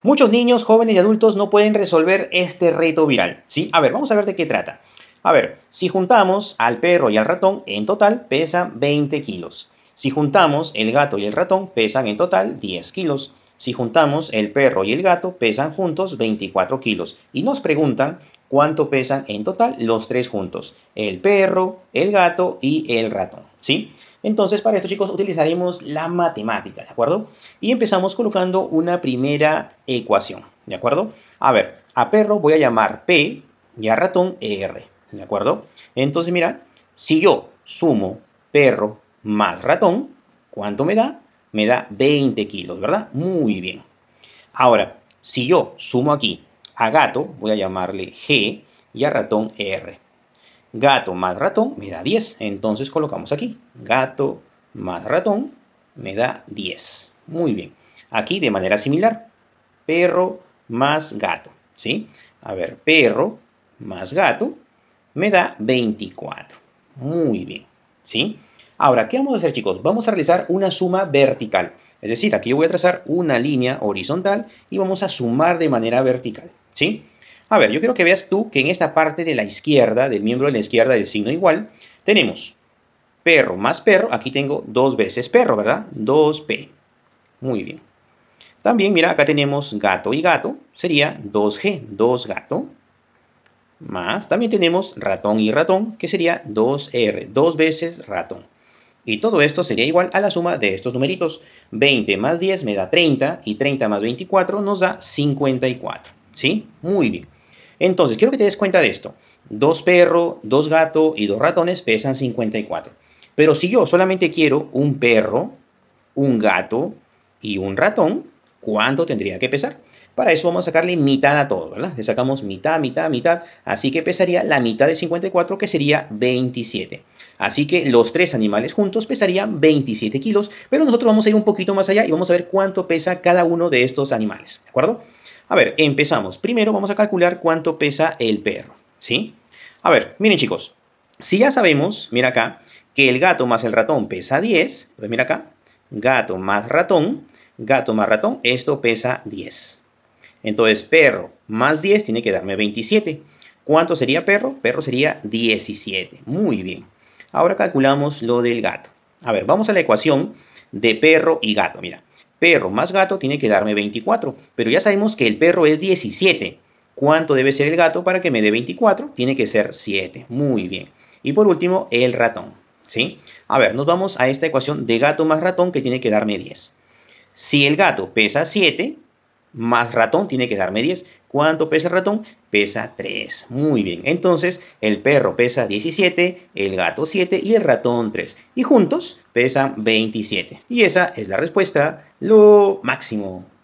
Muchos niños, jóvenes y adultos no pueden resolver este reto viral, ¿sí? A ver, vamos a ver de qué trata. A ver, si juntamos al perro y al ratón, en total pesa 20 kilos. Si juntamos el gato y el ratón, pesan en total 10 kilos. Si juntamos el perro y el gato, pesan juntos 24 kilos. Y nos preguntan cuánto pesan en total los tres juntos, el perro, el gato y el ratón, ¿sí? Entonces para esto chicos utilizaremos la matemática, ¿de acuerdo? Y empezamos colocando una primera ecuación, ¿de acuerdo? A ver, a perro voy a llamar P y a ratón R, ¿de acuerdo? Entonces mira, si yo sumo perro más ratón, ¿cuánto me da? Me da 20 kilos, ¿verdad? Muy bien. Ahora, si yo sumo aquí a gato, voy a llamarle G y a ratón R. Gato más ratón me da 10. Entonces colocamos aquí. Gato más ratón me da 10. Muy bien. Aquí de manera similar. Perro más gato. ¿Sí? A ver, perro más gato me da 24. Muy bien. ¿Sí? Ahora, ¿qué vamos a hacer, chicos? Vamos a realizar una suma vertical. Es decir, aquí yo voy a trazar una línea horizontal y vamos a sumar de manera vertical. ¿Sí? A ver, yo quiero que veas tú que en esta parte de la izquierda, del miembro de la izquierda del signo igual, tenemos perro más perro. Aquí tengo dos veces perro, ¿verdad? 2p. Muy bien. También, mira, acá tenemos gato y gato. Sería 2g, 2 gato. Más, también tenemos ratón y ratón, que sería 2r, dos veces ratón. Y todo esto sería igual a la suma de estos numeritos. 20 más 10 me da 30 y 30 más 24 nos da 54. ¿Sí? Muy bien. Entonces, quiero que te des cuenta de esto. Dos perros, dos gatos y dos ratones pesan 54. Pero si yo solamente quiero un perro, un gato y un ratón, ¿cuánto tendría que pesar? Para eso vamos a sacarle mitad a todo, ¿verdad? Le sacamos mitad, mitad, mitad. Así que pesaría la mitad de 54, que sería 27. Así que los tres animales juntos pesarían 27 kilos. Pero nosotros vamos a ir un poquito más allá y vamos a ver cuánto pesa cada uno de estos animales, ¿de acuerdo? A ver, empezamos. Primero vamos a calcular cuánto pesa el perro, ¿sí? A ver, miren chicos, si ya sabemos, mira acá, que el gato más el ratón pesa 10, pues mira acá, gato más ratón, gato más ratón, esto pesa 10. Entonces, perro más 10 tiene que darme 27. ¿Cuánto sería perro? Perro sería 17. Muy bien. Ahora calculamos lo del gato. A ver, vamos a la ecuación de perro y gato. Mira, Perro más gato tiene que darme 24, pero ya sabemos que el perro es 17. ¿Cuánto debe ser el gato para que me dé 24? Tiene que ser 7. Muy bien. Y por último, el ratón. ¿sí? A ver, nos vamos a esta ecuación de gato más ratón que tiene que darme 10. Si el gato pesa 7, más ratón, tiene que darme 10. ¿Cuánto pesa el ratón? Pesa 3. Muy bien. Entonces, el perro pesa 17, el gato 7 y el ratón 3. Y juntos pesan 27. Y esa es la respuesta, lo máximo.